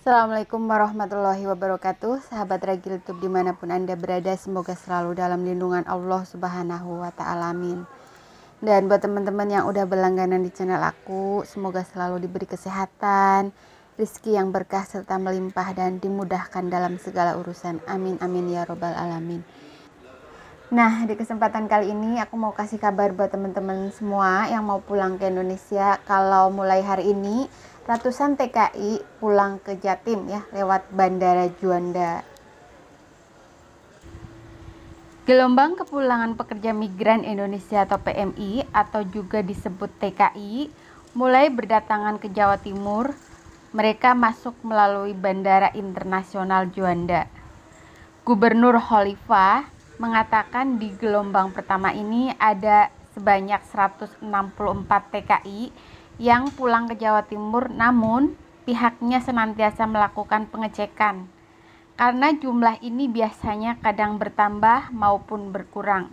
Assalamualaikum warahmatullahi wabarakatuh Sahabat Ragil Youtube dimanapun Anda berada Semoga selalu dalam lindungan Allah subhanahu wa ta'ala amin Dan buat teman-teman yang udah berlangganan di channel aku Semoga selalu diberi kesehatan Rizki yang berkah serta melimpah dan dimudahkan dalam segala urusan Amin amin ya robbal alamin Nah, di kesempatan kali ini aku mau kasih kabar buat teman-teman semua yang mau pulang ke Indonesia. Kalau mulai hari ini, ratusan TKI pulang ke Jatim ya lewat Bandara Juanda. Gelombang kepulangan pekerja migran Indonesia atau PMI atau juga disebut TKI mulai berdatangan ke Jawa Timur. Mereka masuk melalui Bandara Internasional Juanda. Gubernur Khalifah mengatakan di gelombang pertama ini ada sebanyak 164 TKI yang pulang ke Jawa Timur, namun pihaknya senantiasa melakukan pengecekan karena jumlah ini biasanya kadang bertambah maupun berkurang.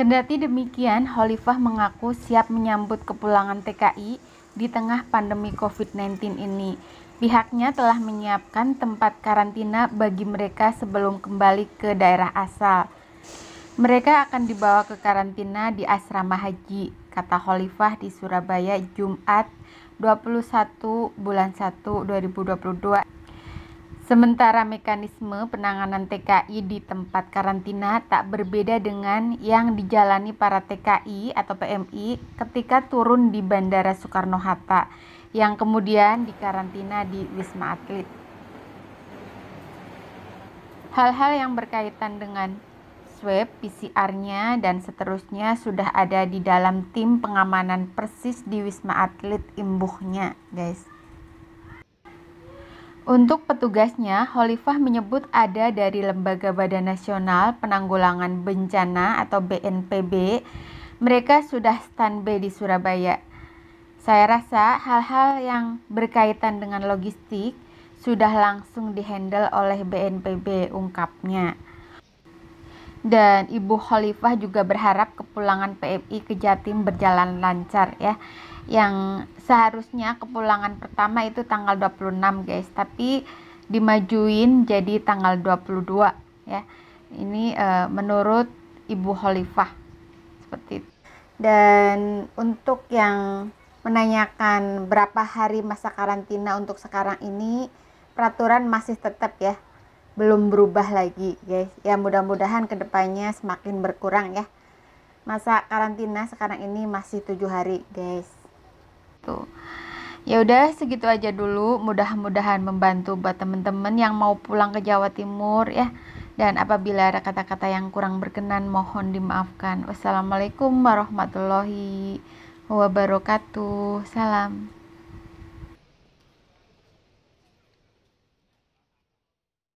Kendati demikian, Holifah mengaku siap menyambut kepulangan TKI di tengah pandemi COVID-19 ini. Pihaknya telah menyiapkan tempat karantina bagi mereka sebelum kembali ke daerah asal. Mereka akan dibawa ke karantina di asrama haji kata Khalifah di Surabaya Jumat 21 bulan 1 2022. Sementara mekanisme penanganan TKI di tempat karantina tak berbeda dengan yang dijalani para TKI atau PMI ketika turun di Bandara Soekarno-Hatta yang kemudian dikarantina di Wisma Atlet. Hal-hal yang berkaitan dengan swab, PCR-nya, dan seterusnya sudah ada di dalam tim pengamanan persis di Wisma Atlet Imbuhnya, guys. Untuk petugasnya, Holifah menyebut ada dari Lembaga Badan Nasional Penanggulangan Bencana atau BNPB. Mereka sudah standby di Surabaya. Saya rasa hal-hal yang berkaitan dengan logistik sudah langsung dihandle oleh BNPB ungkapnya dan Ibu Khalifah juga berharap kepulangan PMI ke Jatim berjalan lancar ya yang seharusnya kepulangan pertama itu tanggal 26 guys tapi dimajuin jadi tanggal 22 ya ini e, menurut Ibu Khalifah seperti itu dan untuk yang menanyakan berapa hari masa karantina untuk sekarang ini peraturan masih tetap ya belum berubah lagi guys ya mudah-mudahan kedepannya semakin berkurang ya masa karantina sekarang ini masih tujuh hari guys tuh ya udah segitu aja dulu mudah-mudahan membantu buat temen-temen yang mau pulang ke Jawa Timur ya dan apabila ada kata-kata yang kurang berkenan mohon dimaafkan wassalamualaikum warahmatullahi wabarakatuh salam